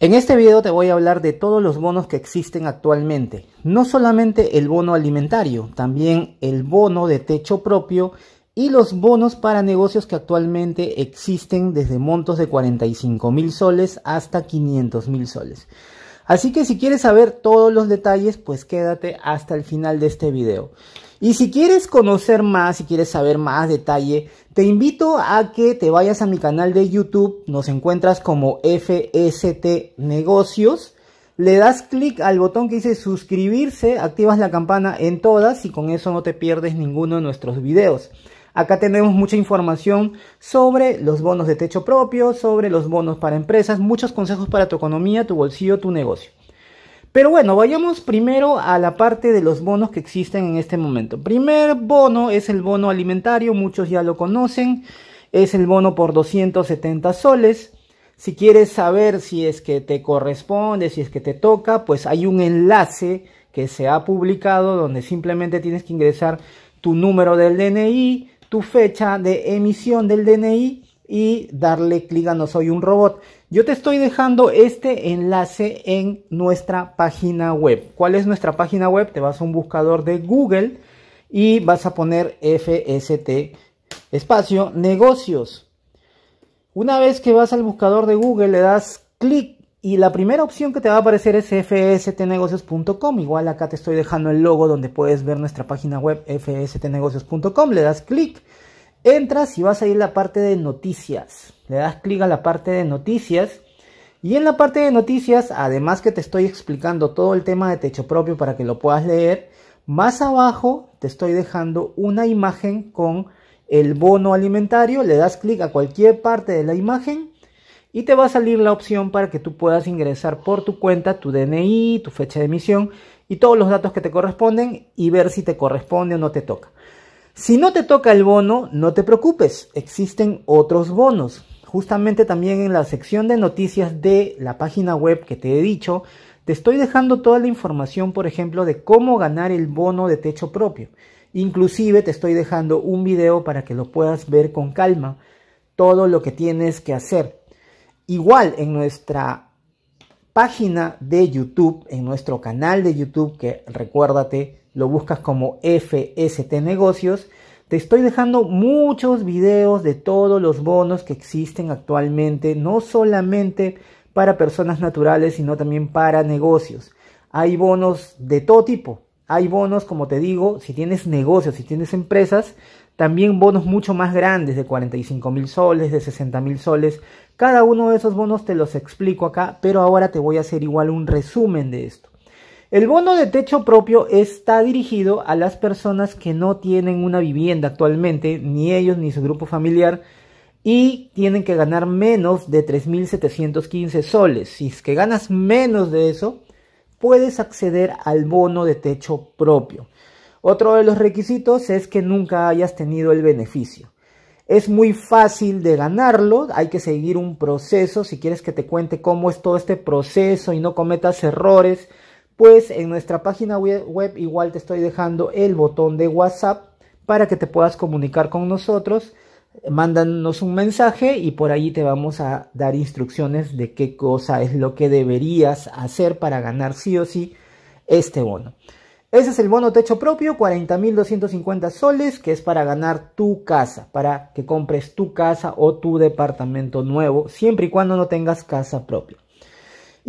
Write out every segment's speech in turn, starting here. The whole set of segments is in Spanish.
En este video te voy a hablar de todos los bonos que existen actualmente, no solamente el bono alimentario, también el bono de techo propio y los bonos para negocios que actualmente existen desde montos de 45 mil soles hasta 500 mil soles. Así que si quieres saber todos los detalles, pues quédate hasta el final de este video. Y si quieres conocer más, si quieres saber más detalle, te invito a que te vayas a mi canal de YouTube, nos encuentras como FST Negocios, le das clic al botón que dice suscribirse, activas la campana en todas y con eso no te pierdes ninguno de nuestros videos. Acá tenemos mucha información sobre los bonos de techo propio, sobre los bonos para empresas, muchos consejos para tu economía, tu bolsillo, tu negocio. Pero bueno, vayamos primero a la parte de los bonos que existen en este momento. Primer bono es el bono alimentario, muchos ya lo conocen, es el bono por 270 soles. Si quieres saber si es que te corresponde, si es que te toca, pues hay un enlace que se ha publicado donde simplemente tienes que ingresar tu número del DNI, tu fecha de emisión del DNI y darle clic a No Soy un Robot. Yo te estoy dejando este enlace en nuestra página web. ¿Cuál es nuestra página web? Te vas a un buscador de Google y vas a poner FST espacio negocios. Una vez que vas al buscador de Google le das clic y la primera opción que te va a aparecer es fstnegocios.com. Igual acá te estoy dejando el logo donde puedes ver nuestra página web fstnegocios.com. Le das clic Entras y vas a ir la parte de noticias. Le das clic a la parte de noticias. Y en la parte de noticias, además que te estoy explicando todo el tema de techo propio para que lo puedas leer, más abajo te estoy dejando una imagen con el bono alimentario. Le das clic a cualquier parte de la imagen y te va a salir la opción para que tú puedas ingresar por tu cuenta tu DNI, tu fecha de emisión y todos los datos que te corresponden y ver si te corresponde o no te toca. Si no te toca el bono, no te preocupes, existen otros bonos. Justamente también en la sección de noticias de la página web que te he dicho, te estoy dejando toda la información, por ejemplo, de cómo ganar el bono de techo propio. Inclusive te estoy dejando un video para que lo puedas ver con calma, todo lo que tienes que hacer. Igual en nuestra página de YouTube, en nuestro canal de YouTube, que recuérdate, lo buscas como FST Negocios, te estoy dejando muchos videos de todos los bonos que existen actualmente, no solamente para personas naturales, sino también para negocios. Hay bonos de todo tipo. Hay bonos, como te digo, si tienes negocios, si tienes empresas, también bonos mucho más grandes, de 45 mil soles, de 60 mil soles. Cada uno de esos bonos te los explico acá, pero ahora te voy a hacer igual un resumen de esto. El bono de techo propio está dirigido a las personas que no tienen una vivienda actualmente, ni ellos ni su grupo familiar, y tienen que ganar menos de 3.715 soles. Si es que ganas menos de eso, puedes acceder al bono de techo propio. Otro de los requisitos es que nunca hayas tenido el beneficio. Es muy fácil de ganarlo, hay que seguir un proceso, si quieres que te cuente cómo es todo este proceso y no cometas errores, pues en nuestra página web igual te estoy dejando el botón de WhatsApp para que te puedas comunicar con nosotros. Mándanos un mensaje y por ahí te vamos a dar instrucciones de qué cosa es lo que deberías hacer para ganar sí o sí este bono. Ese es el bono techo propio, 40.250 soles, que es para ganar tu casa, para que compres tu casa o tu departamento nuevo, siempre y cuando no tengas casa propia.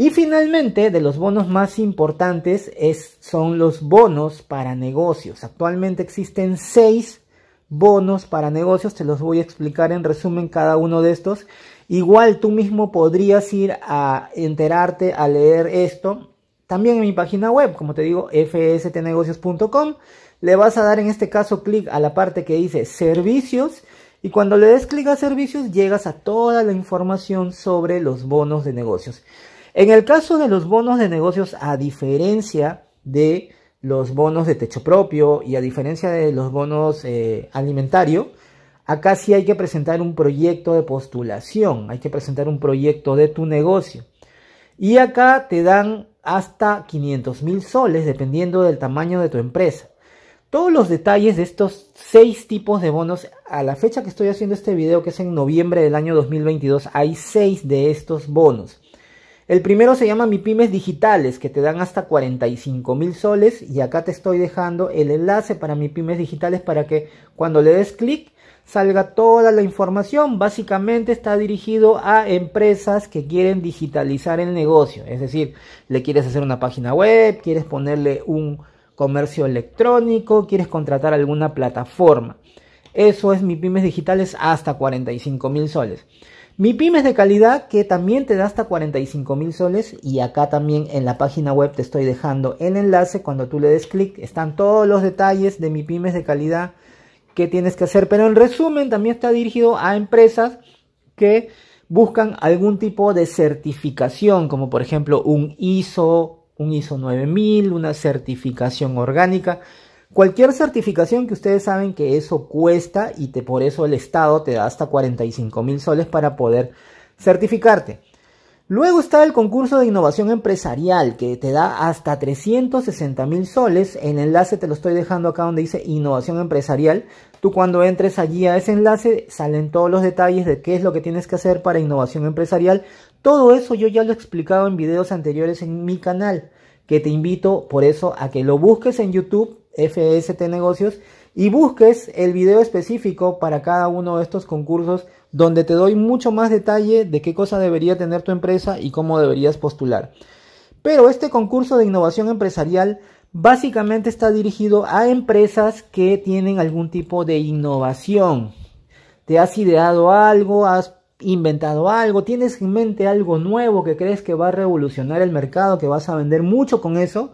Y finalmente, de los bonos más importantes es, son los bonos para negocios. Actualmente existen seis bonos para negocios, te los voy a explicar en resumen cada uno de estos. Igual tú mismo podrías ir a enterarte, a leer esto. También en mi página web, como te digo, fstnegocios.com, le vas a dar en este caso clic a la parte que dice servicios y cuando le des clic a servicios llegas a toda la información sobre los bonos de negocios. En el caso de los bonos de negocios, a diferencia de los bonos de techo propio y a diferencia de los bonos eh, alimentario, acá sí hay que presentar un proyecto de postulación, hay que presentar un proyecto de tu negocio. Y acá te dan hasta 500 mil soles dependiendo del tamaño de tu empresa. Todos los detalles de estos seis tipos de bonos, a la fecha que estoy haciendo este video, que es en noviembre del año 2022, hay seis de estos bonos. El primero se llama Mi Pymes Digitales, que te dan hasta 45 mil soles. Y acá te estoy dejando el enlace para Mi Pymes Digitales para que cuando le des clic salga toda la información. Básicamente está dirigido a empresas que quieren digitalizar el negocio. Es decir, le quieres hacer una página web, quieres ponerle un comercio electrónico, quieres contratar alguna plataforma. Eso es Mi Pymes Digitales hasta 45 mil soles. Mi pymes de calidad que también te da hasta 45 mil soles y acá también en la página web te estoy dejando el enlace cuando tú le des clic están todos los detalles de mi pymes de calidad que tienes que hacer pero en resumen también está dirigido a empresas que buscan algún tipo de certificación como por ejemplo un ISO un ISO 9000 una certificación orgánica Cualquier certificación que ustedes saben que eso cuesta y te, por eso el Estado te da hasta 45 mil soles para poder certificarte. Luego está el concurso de innovación empresarial que te da hasta 360 mil soles. El enlace te lo estoy dejando acá donde dice innovación empresarial. Tú cuando entres allí a ese enlace salen todos los detalles de qué es lo que tienes que hacer para innovación empresarial. Todo eso yo ya lo he explicado en videos anteriores en mi canal que te invito por eso a que lo busques en YouTube FST Negocios y busques el video específico para cada uno de estos concursos donde te doy mucho más detalle de qué cosa debería tener tu empresa y cómo deberías postular. Pero este concurso de innovación empresarial básicamente está dirigido a empresas que tienen algún tipo de innovación. Te has ideado algo, has inventado algo, tienes en mente algo nuevo que crees que va a revolucionar el mercado, que vas a vender mucho con eso,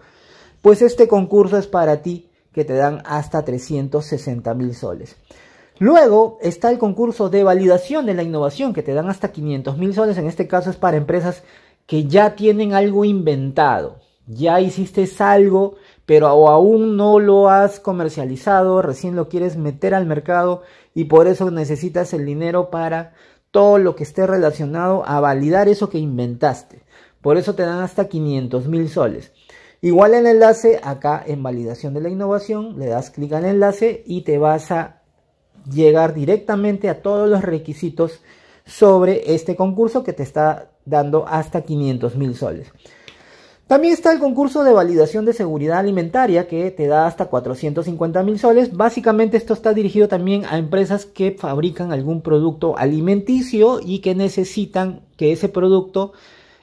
pues este concurso es para ti que te dan hasta 360 mil soles. Luego está el concurso de validación de la innovación que te dan hasta 500 mil soles. En este caso es para empresas que ya tienen algo inventado. Ya hiciste algo, pero aún no lo has comercializado, recién lo quieres meter al mercado y por eso necesitas el dinero para todo lo que esté relacionado a validar eso que inventaste. Por eso te dan hasta 500 mil soles. Igual el enlace, acá en validación de la innovación, le das clic al enlace y te vas a llegar directamente a todos los requisitos sobre este concurso que te está dando hasta 500 mil soles. También está el concurso de validación de seguridad alimentaria que te da hasta 450 mil soles. Básicamente esto está dirigido también a empresas que fabrican algún producto alimenticio y que necesitan que ese producto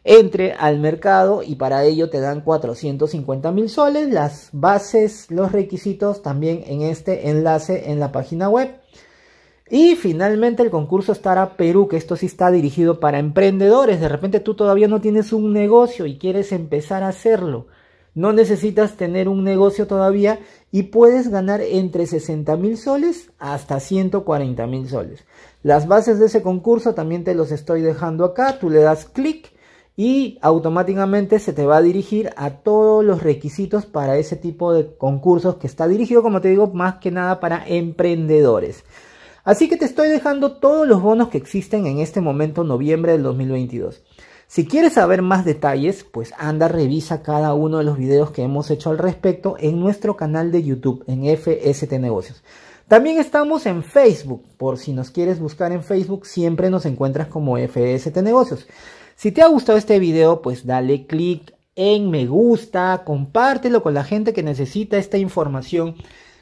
entre al mercado y para ello te dan 450 mil soles. Las bases, los requisitos también en este enlace en la página web. Y finalmente el concurso estará Perú, que esto sí está dirigido para emprendedores. De repente tú todavía no tienes un negocio y quieres empezar a hacerlo. No necesitas tener un negocio todavía y puedes ganar entre 60 mil soles hasta 140 mil soles. Las bases de ese concurso también te los estoy dejando acá. Tú le das clic y automáticamente se te va a dirigir a todos los requisitos para ese tipo de concursos que está dirigido, como te digo, más que nada para emprendedores. Así que te estoy dejando todos los bonos que existen en este momento, noviembre del 2022. Si quieres saber más detalles, pues anda, revisa cada uno de los videos que hemos hecho al respecto en nuestro canal de YouTube, en FST Negocios. También estamos en Facebook, por si nos quieres buscar en Facebook, siempre nos encuentras como FST Negocios. Si te ha gustado este video, pues dale click en me gusta, compártelo con la gente que necesita esta información.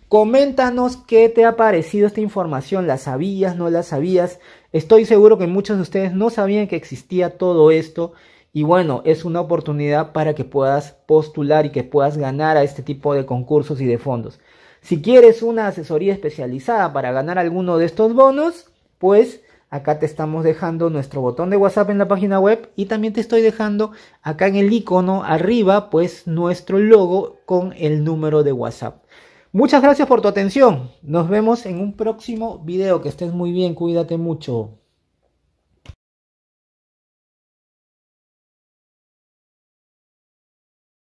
Coméntanos qué te ha parecido esta información, la sabías, no la sabías. Estoy seguro que muchos de ustedes no sabían que existía todo esto. Y bueno, es una oportunidad para que puedas postular y que puedas ganar a este tipo de concursos y de fondos. Si quieres una asesoría especializada para ganar alguno de estos bonos, pues Acá te estamos dejando nuestro botón de WhatsApp en la página web y también te estoy dejando acá en el icono arriba pues nuestro logo con el número de WhatsApp. Muchas gracias por tu atención. Nos vemos en un próximo video. Que estés muy bien, cuídate mucho.